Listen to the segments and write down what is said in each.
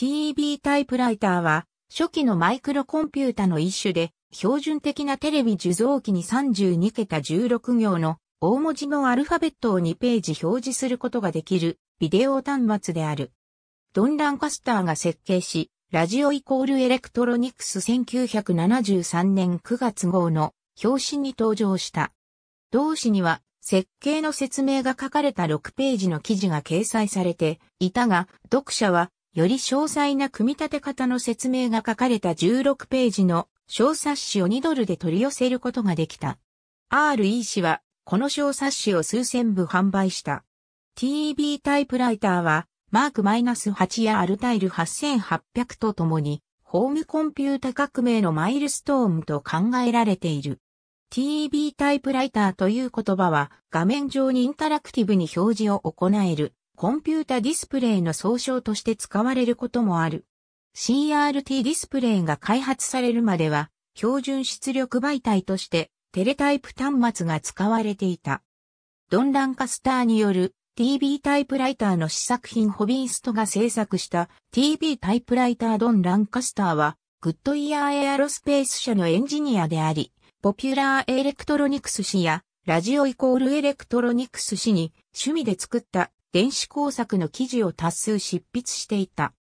TEB タイプライターは、初期のマイクロコンピュータの一種で、標準的なテレビ受像機に32桁16行の大文字のアルファベットを2ページ表示することができるビデオ端末である。ドン・ランカスターが設計し、ラジオイコールエレクトロニクス1973年9月号の表紙に登場した。同紙には設計の説明が書かれた6ページの記事が掲載されていたが、読者はより詳細な組み立て方の説明が書かれた16ページの小冊子を2ドルで取り寄せることができた。RE 氏は、この小冊子を数千部販売した。TB タイプライターは、マーク -8 やアルタイル8800とともに、ホームコンピュータ革命のマイルストーンと考えられている。TB タイプライターという言葉は、画面上にインタラクティブに表示を行えるコンピュータディスプレイの総称として使われることもある。CRT ディスプレイが開発されるまでは、標準出力媒体としてテレタイプ端末が使われていた。ドン・ランカスターによる TB タイプライターの試作品ホビーストが制作した TB タイプライタードン・ランカスターは、グッドイヤーエアロスペース社のエンジニアであり、ポピュラーエレクトロニクス氏やラジオイコールエレクトロニクス氏に趣味で作った電子工作の記事を多数執筆していた。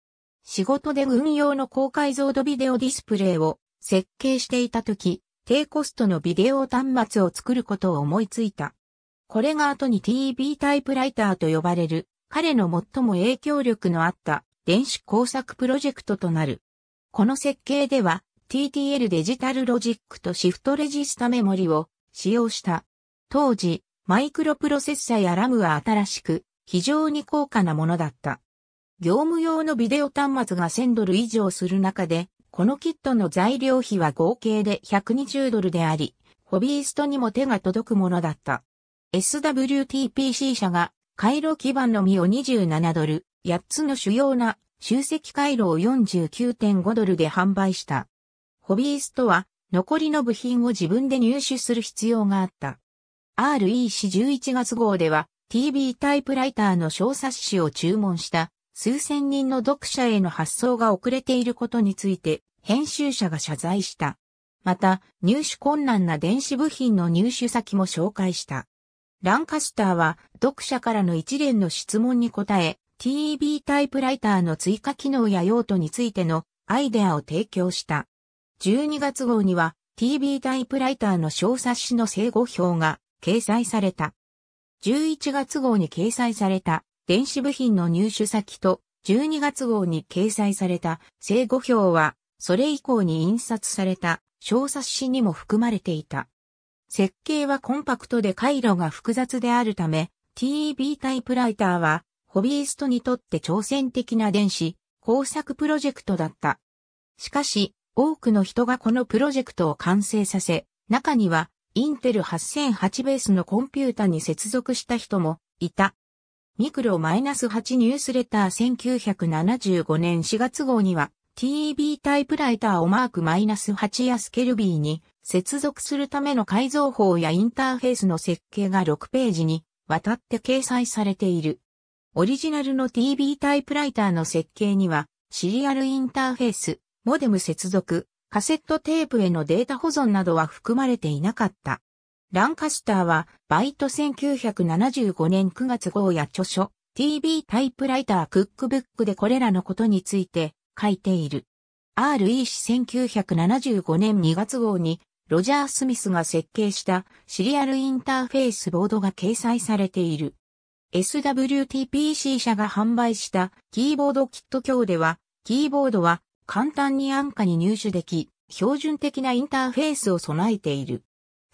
仕事で運用の高解像度ビデオディスプレイを設計していた時、低コストのビデオ端末を作ることを思いついた。これが後に t b タイプライターと呼ばれる、彼の最も影響力のあった電子工作プロジェクトとなる。この設計では TTL デジタルロジックとシフトレジスタメモリを使用した。当時、マイクロプロセッサやラムは新しく、非常に高価なものだった。業務用のビデオ端末が1000ドル以上する中で、このキットの材料費は合計で120ドルであり、ホビーストにも手が届くものだった。SWTPC 社が回路基板のみを27ドル、8つの主要な集積回路を49.5ドルで販売した。ホビーストは残りの部品を自分で入手する必要があった。REC11 月号では TV タイプライターの小冊子を注文した数千人の読者への発送が遅れていることについて編集者が謝罪した。また、入手困難な電子部品の入手先も紹介した。ランカスターは読者からの一連の質問に答え、t b タイプライターの追加機能や用途についてのアイデアを提供した。12月号には t b タイプライターの小冊子の正誤表が掲載された。11月号に掲載された電子部品の入手先と12月号に掲載された正誤表は、それ以降に印刷された小冊子にも含まれていた。設計はコンパクトで回路が複雑であるため、TEB タイプライターは、ホビーストにとって挑戦的な電子、工作プロジェクトだった。しかし、多くの人がこのプロジェクトを完成させ、中にはインテル8008ベースのコンピュータに接続した人もいた。ミクロ -8 ニュースレター1975年4月号には TB タイプライターをマーク -8 やスケルビーに接続するための改造法やインターフェースの設計が6ページにわたって掲載されている。オリジナルの TB タイプライターの設計にはシリアルインターフェース、モデム接続、カセットテープへのデータ保存などは含まれていなかった。ランカスターは、バイト1975年9月号や著書、TV タイプライタークックブックでこれらのことについて書いている。RE 氏1975年2月号に、ロジャー・スミスが設計したシリアルインターフェースボードが掲載されている。SWTPC 社が販売したキーボードキット強では、キーボードは簡単に安価に入手でき、標準的なインターフェースを備えている。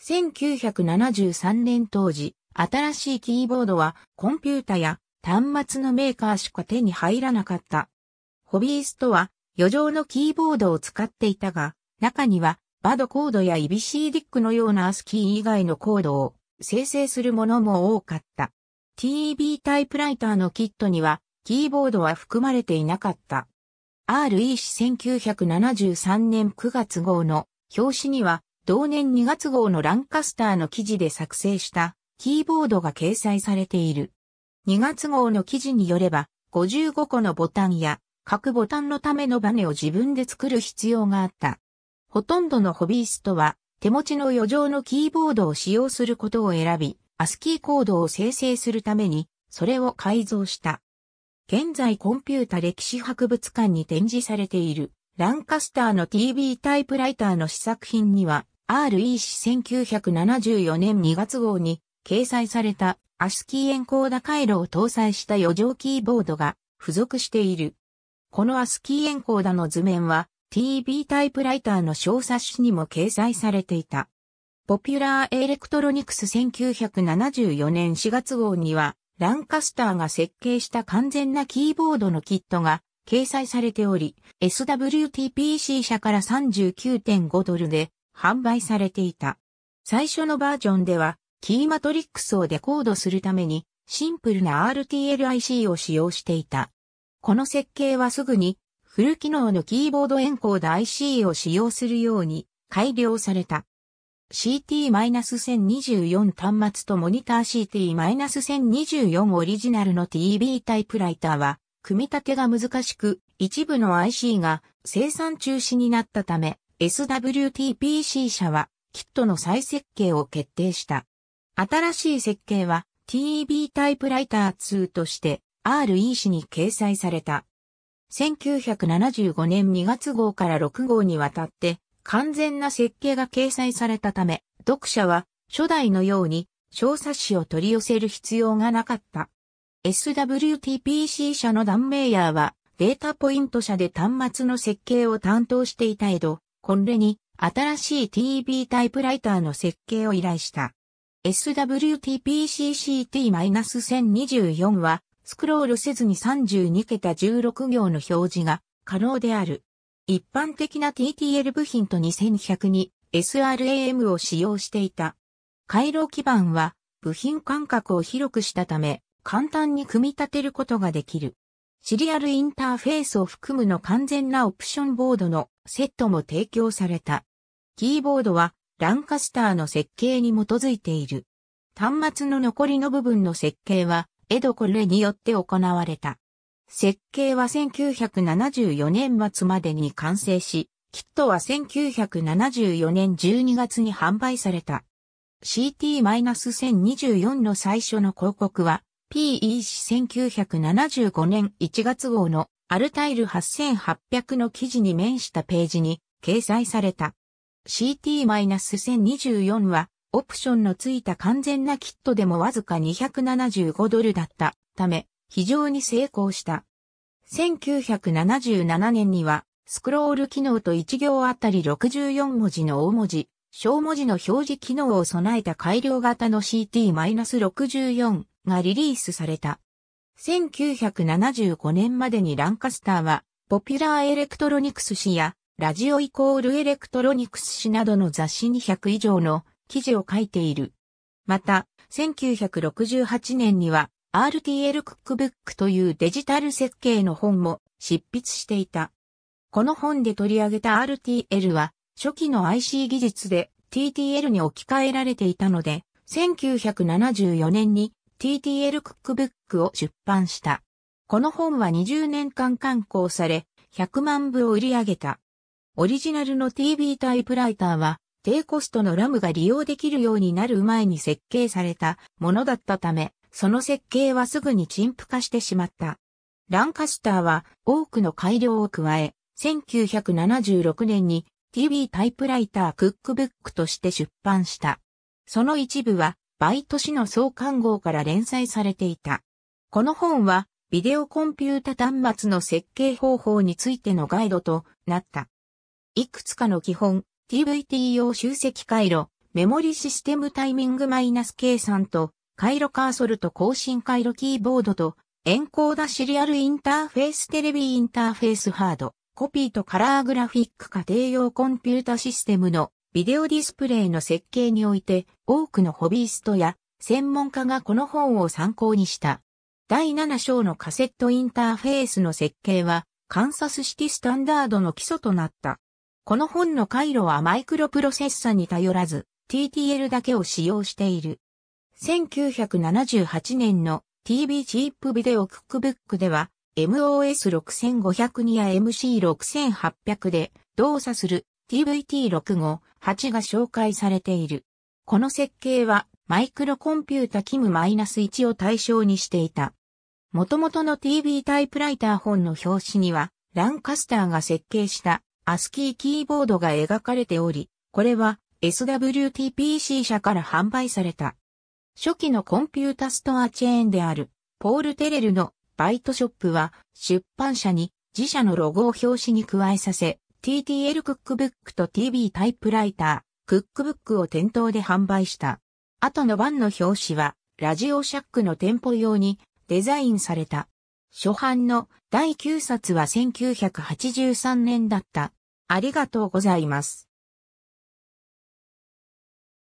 1973年当時、新しいキーボードはコンピュータや端末のメーカーしか手に入らなかった。ホビーストは余剰のキーボードを使っていたが、中にはバドコードやイビシーディックのようなアスキー以外のコードを生成するものも多かった。TB タイプライターのキットにはキーボードは含まれていなかった。RE 誌1973年9月号の表紙には同年2月号のランカスターの記事で作成したキーボードが掲載されている。2月号の記事によれば55個のボタンや各ボタンのためのバネを自分で作る必要があった。ほとんどのホビーストは手持ちの余剰のキーボードを使用することを選び、アスキーコードを生成するためにそれを改造した。現在コンピュータ歴史博物館に展示されている、ランカスターの TV タイプライターの試作品には、RE c 1974年2月号に掲載されたアスキーエンコーダ回路を搭載した余剰キーボードが付属している。このアスキーエンコーダの図面は TV タイプライターの小冊子にも掲載されていた。ポピュラーエレクトロニクス1974年4月号にはランカスターが設計した完全なキーボードのキットが掲載されており、SWTPC 社から39.5ドルで販売されていた。最初のバージョンでは、キーマトリックスをデコードするために、シンプルな RTLIC を使用していた。この設計はすぐに、フル機能のキーボードエンコード IC を使用するように改良された。CT-1024 端末とモニター CT-1024 オリジナルの t b タイプライターは、組み立てが難しく、一部の IC が生産中止になったため、SWTPC 社は、キットの再設計を決定した。新しい設計は、t b タイプライター2として、RE 誌に掲載された。1975年2月号から6号にわたって、完全な設計が掲載されたため、読者は初代のように小冊子を取り寄せる必要がなかった。SWTPC 社のダンメイヤーはデータポイント社で端末の設計を担当していたエド、コンレに新しい TB タイプライターの設計を依頼した。SWTPCCT-1024 はスクロールせずに32桁16行の表示が可能である。一般的な TTL 部品と2100に SRAM を使用していた。回路基板は部品間隔を広くしたため、簡単に組み立てることができる。シリアルインターフェースを含むの完全なオプションボードのセットも提供された。キーボードはランカスターの設計に基づいている。端末の残りの部分の設計はエドコレによって行われた。設計は1974年末までに完成し、キットは1974年12月に販売された。CT-1024 の最初の広告は、PEC1975 年1月号のアルタイル8800の記事に面したページに掲載された。CT-1024 は、オプションのついた完全なキットでもわずか275ドルだったため、非常に成功した。1977年には、スクロール機能と1行あたり64文字の大文字、小文字の表示機能を備えた改良型の CT-64 がリリースされた。1975年までにランカスターは、ポピュラーエレクトロニクス誌や、ラジオイコールエレクトロニクス誌などの雑誌200以上の記事を書いている。また、1968年には、RTL クックブックというデジタル設計の本も執筆していた。この本で取り上げた RTL は初期の IC 技術で TTL に置き換えられていたので、1974年に TTL クックブックを出版した。この本は20年間刊行され、100万部を売り上げた。オリジナルの TB タイプライターは、低コストのラムが利用できるようになる前に設計されたものだったため、その設計はすぐに陳腐化してしまった。ランカスターは多くの改良を加え、1976年に TV タイプライタークックブックとして出版した。その一部は、バイト氏の創刊号から連載されていた。この本は、ビデオコンピュータ端末の設計方法についてのガイドとなった。いくつかの基本、TVT 用集積回路、メモリシステムタイミングマイナス計算と、回路カーソルと更新回路キーボードと、エンコーダシリアルインターフェーステレビインターフェースハード、コピーとカラーグラフィック家庭用コンピュータシステムのビデオディスプレイの設計において多くのホビーストや専門家がこの本を参考にした。第7章のカセットインターフェースの設計はカンサスシティスタンダードの基礎となった。この本の回路はマイクロプロセッサに頼らず TTL だけを使用している。1978年の TV チープビデオクックブックでは MOS6500 や MC6800 で動作する TVT658 が紹介されている。この設計はマイクロコンピュータキム1を対象にしていた。元々の TV タイプライター本の表紙にはランカスターが設計したアスキーキーボードが描かれており、これは SWTPC 社から販売された。初期のコンピュータストアチェーンである、ポール・テレルのバイトショップは、出版社に自社のロゴを表紙に加えさせ、TTL クックブックと TB タイプライター、クックブックを店頭で販売した。後の版の表紙は、ラジオシャックの店舗用にデザインされた。初版の第9冊は1983年だった。ありがとうございます。